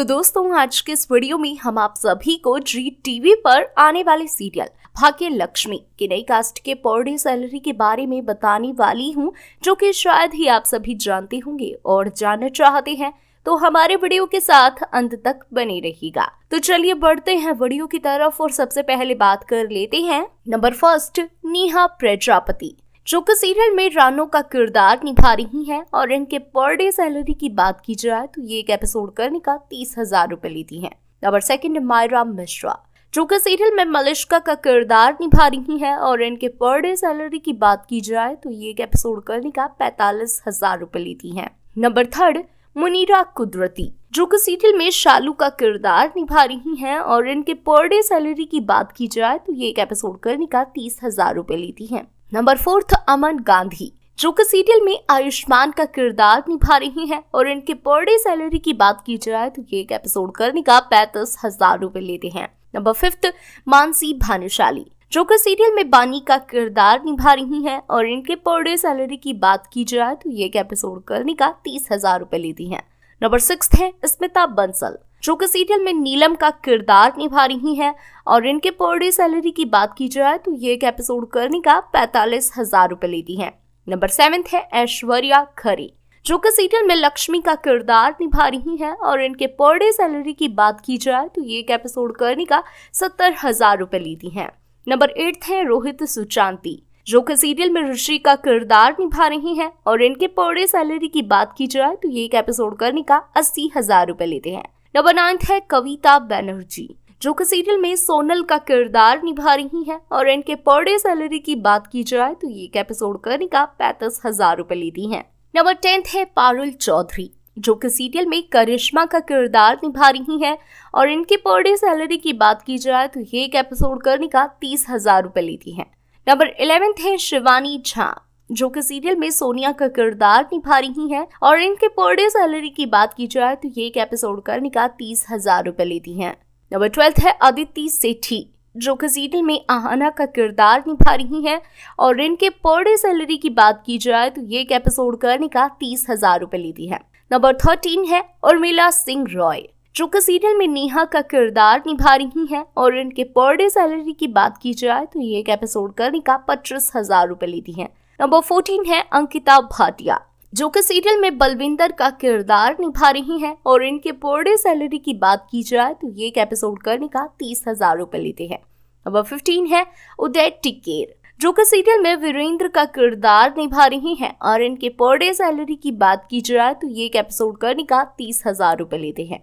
तो दोस्तों आज के इस वीडियो में हम आप सभी को जी टीवी पर आने वाले सीरियल भाग्य लक्ष्मी के नई कास्ट के पर डे सैलरी के बारे में बताने वाली हूँ जो कि शायद ही आप सभी जानते होंगे और जानना चाहते हैं तो हमारे वीडियो के साथ अंत तक बने रहेगा तो चलिए बढ़ते हैं वीडियो की तरफ और सबसे पहले बात कर लेते हैं नंबर फर्स्ट नेहा प्रजापति जो कि सीरियल में रानो का किरदार निभा रही हैं और इनके पर डे सैलरी की बात की जाए तो ये एक एपिसोड करने का तीस हजार रुपए लेती हैं नंबर सेकंड मायरा मिश्रा जो कि सीरियल में मलिश्का का किरदार निभा रही हैं और इनके पर डे सैलरी की बात की जाए तो ये एक एपिसोड करने का पैतालीस हजार रुपए लेती हैं नंबर थर्ड मुनीरा कुदरती जो कि सीरियल में शालू का किरदार निभा रही हैं और इनके पर डे सैलरी की बात की जाए तो ये एक एपिसोड करने का तीस हजार रुपए लेती हैं नंबर फोर्थ अमन गांधी जो कि सीरियल में आयुष्मान का किरदार निभा रही हैं और इनके पर डे सैलरी की बात की जाए तो ये एक एपिसोड करने का पैंतीस हजार रूपए लेते हैं नंबर फिफ्थ मानसी भानुशाली जो कि सीरियल में बानी का किरदार निभा रही हैं और इनके पर डे सैलरी की बात की जाए तो ये एक एपिसोड करने का तीस हजार रूपए लेती है नंबर सिक्स है स्मिता बंसल जो कि सीरियल में नीलम का किरदार निभा रही हैं और इनके पर डे सैलरी की बात की जाए तो ये एक एपिसोड करने का पैंतालीस हजार रुपए लेती हैं नंबर सेवेंथ है ऐश्वर्या खरे जो कि सीरियल में लक्ष्मी का किरदार निभा रही हैं और इनके पर डे सैलरी की बात की जाए तो ये एक एपिसोड करने का सत्तर हजार रुपये लेती हैं नंबर एट है रोहित सुचांति जो कि सीरियल में ऋषि का किरदार निभा रही हैं और इनके पर डे सैलरी की बात की जाए तो ये एक एपिसोड करने का अस्सी हजार रुपए लेते हैं नंबर नाइन्थ है कविता बैनर्जी जो कि सीरियल में सोनल का किरदार निभा रही हैं और इनके पर डे सैलरी की बात की जाए तो ये एक एपिसोड करने का पैंतीस हजार रूपए लेती है नंबर टेंथ है पारुल चौधरी जो कि सीरियल में करिश्मा का किरदार निभा रही हैं और इनके पर डे सैलरी की बात की जाए तो ये एक एपिसोड करने का तीस हजार रूपए लेती है नंबर इलेवेंथ है शिवानी झा जो कि सीरियल में सोनिया का किरदार निभा रही हैं और इनके पर डे सैलरी की बात की जाए तो ये एक एपिसोड करने का तीस हजार रुपए लेती हैं नंबर ट्वेल्थ है अदिति सेठी जो कि सीरियल में आहाना का किरदार निभा रही हैं और इनके पर डे सैलरी की बात की जाए तो ये एक एपिसोड करने का तीस हजार रुपए लेती है नंबर थर्टीन है उर्मिला सिंह रॉय जो कि सीरियल में नेहा का किरदार निभा रही हैं और इनके पर डे सैलरी की बात की जाए तो ये एक एपिसोड करने का पच्चीस हजार रुपए लेती हैं नंबर फोर्टीन है अंकिता भाटिया जो कि सीरियल में बलविंदर का किरदार निभा रही हैं और इनके पर सैलरी की बात की जाए तो ये एक एपिसोड करने का तीस हजार रुपए लेते हैं नंबर फिफ्टीन है उदय टिकेर जो कि सीरियल में वीरेंद्र का किरदार निभा रही हैं और इनके पर डे सैलरी की बात की जाए तो ये एक एपिसोड करने का तीस हजार रुपए लेते हैं